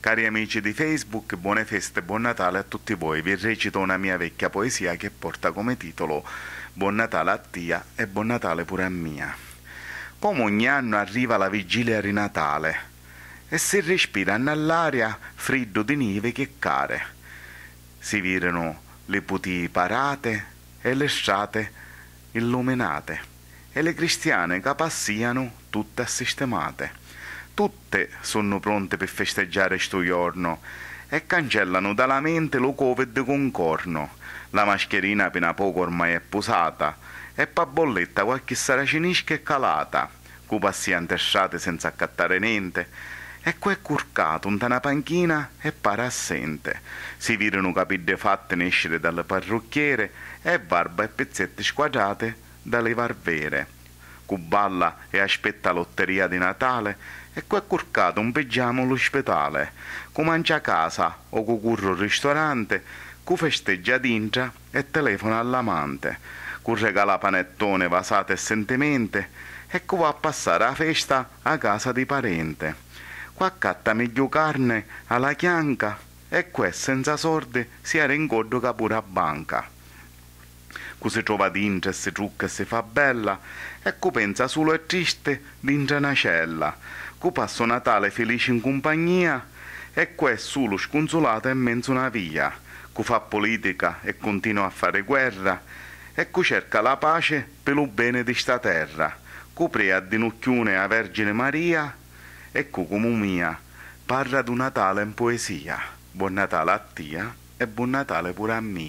Cari amici di Facebook, buone feste e buon Natale a tutti voi. Vi recito una mia vecchia poesia che porta come titolo Buon Natale a Tia e Buon Natale pure a Mia. Come ogni anno arriva la vigilia di Natale e si respira nell'aria freddo di neve che care. Si virano le puti parate e le strade illuminate e le cristiane capassiano tutte sistemate tutte sono pronte per festeggiare sto giorno e cancellano dalla mente lo covid corno. La mascherina appena poco ormai è posata e pa bolletta qualche saracinisca è calata, cupa si antesciate senza accattare niente e qua è curcato in una panchina e pare assente. Si virano capide fatte in escere parrucchiere e barba e pezzetti squadrate dalle varvere balla e aspetta lotteria di Natale, e qua curcato un peggiamo all'ospedale, cu mangia a casa o cu curro al ristorante, cu festeggia d'intra e telefona all'amante, cu regala panettone vasate e sentemente, e cu va a passare la festa a casa di parente. Qua catta meglio carne alla chianca, e qua senza sordi si era ingordo che pure a banca. Cuse trova d'inge e si trucca e si fa bella, e cu pensa solo e triste d'inge una cella, cu passo Natale felice in compagnia, e qua è solo sconsolata in mezzo una via, cu fa politica e continua a fare guerra, e cu cerca la pace per lo bene di sta terra, cu prea di dinocchiune a Vergine Maria, e cu come mia, parla di Natale in poesia. Buon Natale a tia e buon Natale pure a mia.